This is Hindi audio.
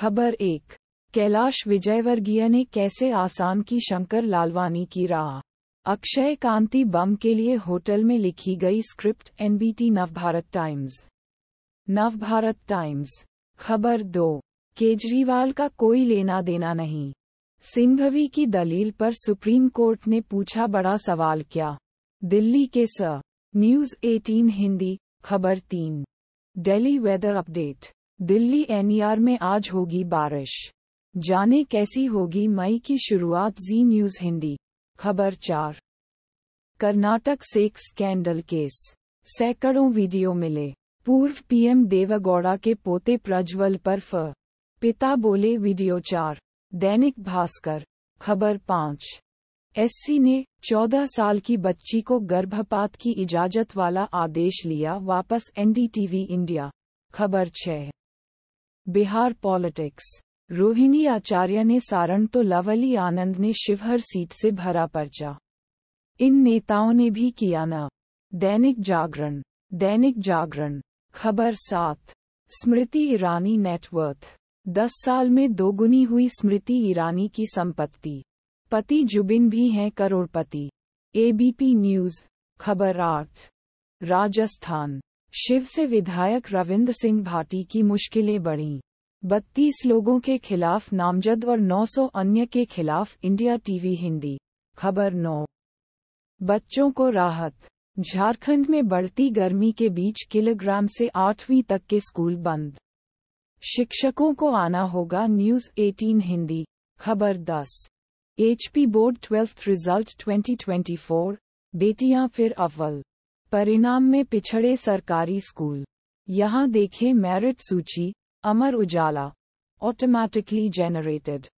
खबर एक कैलाश विजयवर्गीय ने कैसे आसाम की शंकर लालवानी की राह अक्षय कांति बम के लिए होटल में लिखी गई script NBT Navbharat Times Navbharat Times खबर दो केजरीवाल का कोई लेना देना नहीं सिंघवी की दलील पर सुप्रीम कोर्ट ने पूछा बड़ा सवाल क्या दिल्ली के स न्यूज 18 हिंदी खबर तीन daily weather update Delhi NCR में आज होगी बारिश जाने कैसी होगी मई की शुरुआत जी न्यूज हिंदी खबर चार कर्नाटक सेक्स स्कैंडल केस सैकड़ों वीडियो मिले पूर्व पीएम देवगौड़ा के पोते प्रज्वल पर फ पिता बोले वीडियो चार दैनिक भास्कर खबर पाँच एससी ने 14 साल की बच्ची को गर्भपात की इजाजत वाला आदेश लिया वापस एनडीटीवी इंडिया खबर छः बिहार पॉलिटिक्स रोहिणी आचार्य ने सारण तो लवली आनंद ने शिवहर सीट से भरा पर्चा इन नेताओं ने भी किया न दैनिक जागरण दैनिक जागरण खबर सात स्मृति ईरानी नेटवर्थ दस साल में दोगुनी हुई स्मृति ईरानी की संपत्ति पति जुबिन भी हैं करोड़पति एबीपी न्यूज खबर आठ राजस्थान शिव से विधायक रविंद्र सिंह भाटी की मुश्किलें बढ़ीं बत्तीस लोगों के खिलाफ नामजद और 900 अन्य के खिलाफ इंडिया टीवी हिंदी खबर नौ बच्चों को राहत झारखंड में बढ़ती गर्मी के बीच किलोग्राम से आठवीं तक के स्कूल बंद शिक्षकों को आना होगा न्यूज 18 हिंदी खबर 10 एचपी बोर्ड ट्वेल्थ रिजल्ट 2024 बेटियां फिर अव्वल परिणाम में पिछड़े सरकारी स्कूल यहाँ देखें मेरिट सूची अमर उजाला ऑटोमैटिकली जनरेटेड